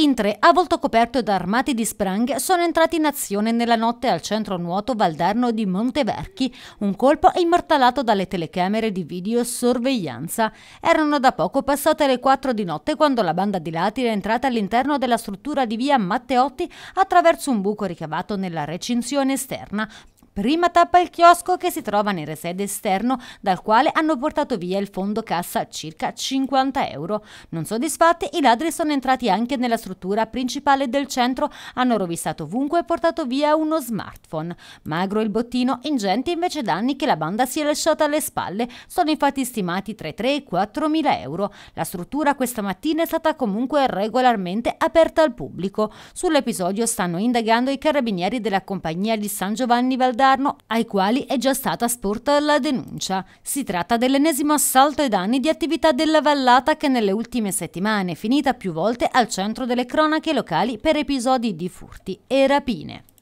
In tre, a volto coperto ed armati di sprang, sono entrati in azione nella notte al centro nuoto Valdarno di Monteverchi, un colpo immortalato dalle telecamere di videosorveglianza. Erano da poco passate le 4 di notte quando la banda di latri è entrata all'interno della struttura di via Matteotti attraverso un buco ricavato nella recinzione esterna, Prima tappa il chiosco che si trova nel resede esterno dal quale hanno portato via il fondo cassa circa 50 euro. Non soddisfatti, i ladri sono entrati anche nella struttura principale del centro, hanno rovistato ovunque e portato via uno smartphone. Magro il bottino, ingenti invece danni che la banda si è lasciata alle spalle, sono infatti stimati tra i 3 e i 4 mila euro. La struttura questa mattina è stata comunque regolarmente aperta al pubblico. Sull'episodio stanno indagando i carabinieri della compagnia di San Giovanni Valdà Locarno, ai quali è già stata sporta la denuncia. Si tratta dell'ennesimo assalto ai danni di attività della vallata che nelle ultime settimane è finita più volte al centro delle cronache locali per episodi di furti e rapine.